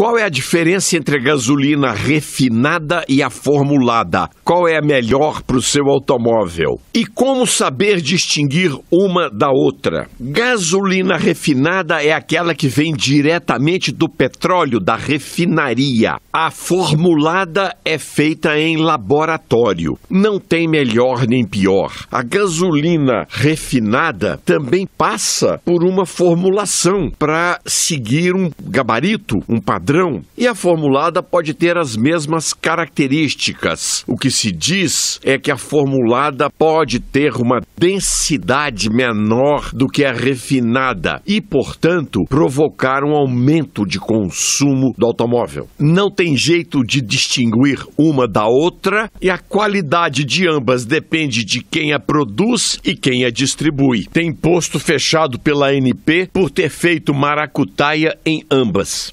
Qual é a diferença entre a gasolina refinada e a formulada? Qual é a melhor para o seu automóvel? E como saber distinguir uma da outra? Gasolina refinada é aquela que vem diretamente do petróleo, da refinaria. A formulada é feita em laboratório. Não tem melhor nem pior. A gasolina refinada também passa por uma formulação para seguir um gabarito, um padrão padrão e a formulada pode ter as mesmas características. O que se diz é que a formulada pode ter uma densidade menor do que a refinada e, portanto, provocar um aumento de consumo do automóvel. Não tem jeito de distinguir uma da outra e a qualidade de ambas depende de quem a produz e quem a distribui. Tem posto fechado pela ANP por ter feito maracutaia em ambas.